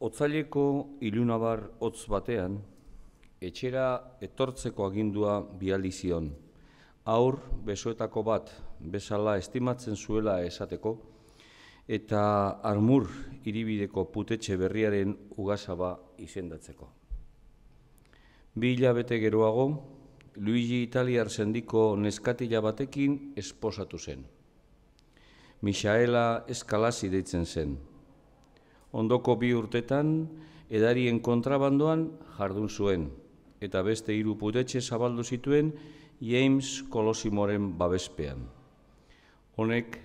Otzaileko ilunabar hotz batean, etxera etortzeko agindua bializion. Aur, besoetako bat, bezala estimatzen zuela esateko, eta armur iribideko putetxe berriaren ugasaba izendatzeko. Bi hilabete geroago, Luigi Italiar sendiko neskatila batekin esposatu zen. Michaela Eskalazi deitzen zen, ondoko bi urtetan edarien kontrabandoan jardun zuen, eta beste hiru putetxe zabaldu zituen James Kolosimoren babespean. Honek,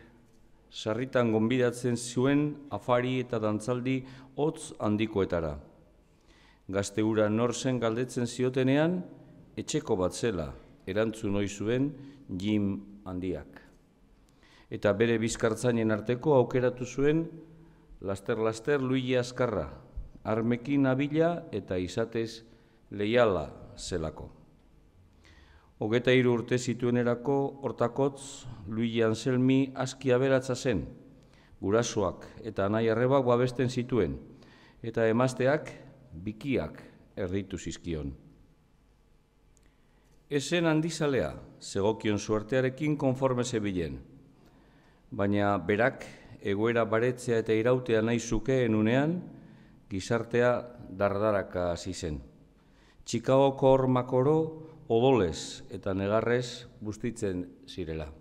sarritan gonbidatzen zuen afari eta dantzaldi hotz handikoetara. Gazteura nor zen galdetzen ziotenean, etxeko bat zela, erantzun hoi zuen Jim handiak. Eta bere bizkartzainen arteko aukeratu zuen laster-laster luigi askarra, armekin abila eta izatez leiala zelako. Hogeta hiru urte zituenerako hortakotz Luigi Anselmi aski aberatza zen, gurasoak eta nahi arreba guabesten zituen, eta emazteak bikiak erritu zizkion. Ezen handizalea, zegokion suertearekin konforme zebilen, baina berak egoera baretzea eta irautea nahi zukeen unean, gizartea dardaraka hasi zen. Txikagoko hormakoro odolez eta negarrez bustitzen zirela.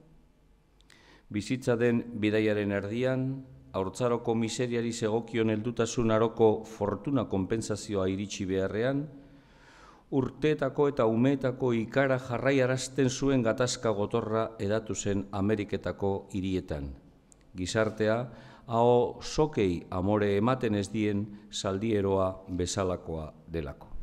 Bizitza den bidaiaren erdian, aurtzaroko miseriari segokion heldutasun aroko fortuna konpensazioa iritsi beharrean, urteetako eta umetako ikara jarraiarazten zuen gatazka gotorra edatu zen Ameriketako hirietan – gizartea, hau sokei amore ematen ez dien saldieroa bezalakoa delako.